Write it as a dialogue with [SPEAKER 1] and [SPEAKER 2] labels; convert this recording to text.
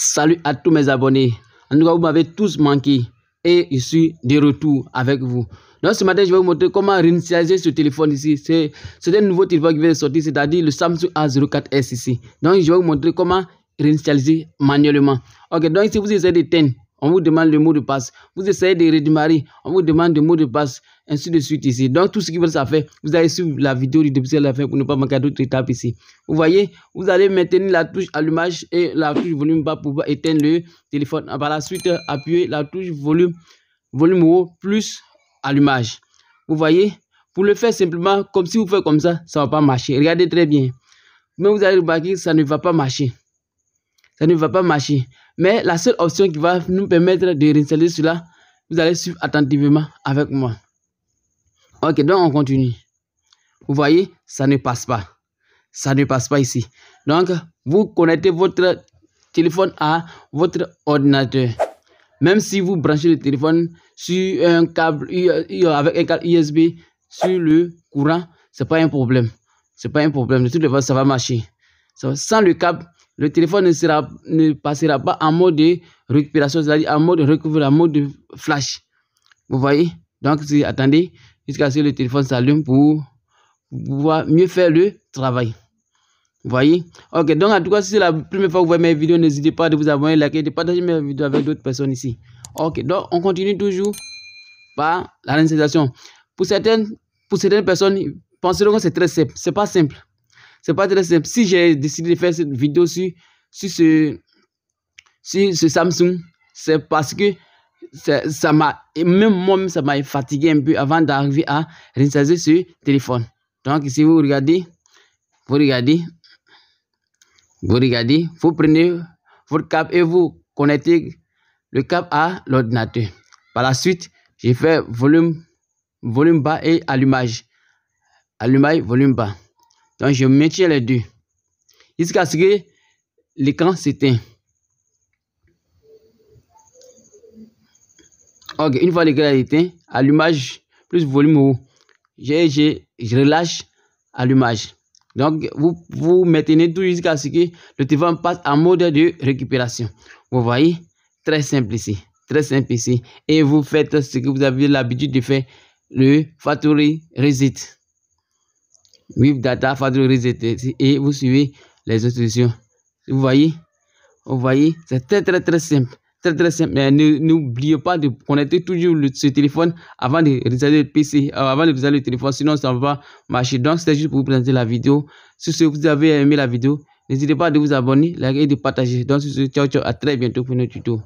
[SPEAKER 1] Salut à tous mes abonnés. En tout cas, vous m'avez tous manqué. Et je suis de retour avec vous. Donc ce matin, je vais vous montrer comment réinitialiser ce téléphone ici. C'est un nouveau téléphone qui vient de sortir, c'est-à-dire le Samsung A04S ici. Donc je vais vous montrer comment réinitialiser manuellement. Ok, donc si vous essayez d'éteindre on vous demande le mot de passe. Vous essayez de redémarrer, on vous demande le mot de passe, ainsi de suite ici. Donc, tout ce qui veut ça faire, vous allez suivre la vidéo du début à la fin pour ne pas manquer d'autres étapes ici. Vous voyez, vous allez maintenir la touche allumage et la touche volume bas pour éteindre le téléphone. Ah, par la suite, appuyez la touche volume, volume haut plus allumage. Vous voyez, pour le faire simplement, comme si vous faites comme ça, ça ne va pas marcher. Regardez très bien. Mais vous allez remarquer, ça ne va pas marcher ça ne va pas marcher. Mais la seule option qui va nous permettre de réinstaller cela, vous allez suivre attentivement avec moi. Ok, donc on continue. Vous voyez, ça ne passe pas. Ça ne passe pas ici. Donc, vous connectez votre téléphone à votre ordinateur. Même si vous branchez le téléphone sur un câble euh, euh, avec un câble USB sur le courant, c'est pas un problème. C'est pas un problème. De toute façon, ça va marcher. Sans le câble, le téléphone ne, sera, ne passera pas en mode de récupération, c'est-à-dire en mode de en mode de flash. Vous voyez Donc, attendez jusqu'à ce que le téléphone s'allume pour, pouvoir mieux faire le travail. Vous voyez Ok, donc en tout cas, si c'est la première fois que vous voyez mes vidéos, n'hésitez pas à vous abonner, liker, de partager mes vidéos avec d'autres personnes ici. Ok, donc on continue toujours par la réalisation. Pour certaines, pour certaines personnes, penseront que c'est très simple. C'est pas simple. C'est pas très simple. Si j'ai décidé de faire cette vidéo sur, ce, ce Samsung, c'est parce que ça m'a, même moi-même, ça m'a fatigué un peu avant d'arriver à réinstaller ce téléphone. Donc, si vous regardez, vous regardez, vous regardez, vous prenez votre câble et vous connectez le câble à l'ordinateur. Par la suite, j'ai fait volume, volume bas et allumage. Allumage, volume bas. Donc, je maintiens les deux jusqu'à ce que l'écran s'éteint. Ok, une fois l'écran éteint, allumage plus volume haut. Je, je relâche allumage. Donc, vous, vous maintenez tout jusqu'à ce que le téléphone passe en mode de récupération. Vous voyez Très simple ici. Très simple ici. Et vous faites ce que vous avez l'habitude de faire, le factory reset. Web Data et vous suivez les instructions. Vous voyez Vous voyez C'est très, très, très simple. Très, très simple. N'oubliez pas de connecter toujours le, ce téléphone avant de réserver le PC, euh, avant de réserver le téléphone, sinon ça va marcher. Donc, c'était juste pour vous présenter la vidéo. Si vous avez aimé la vidéo, n'hésitez pas de vous abonner, liker et de partager. Donc, ciao, ciao, à très bientôt pour notre tuto.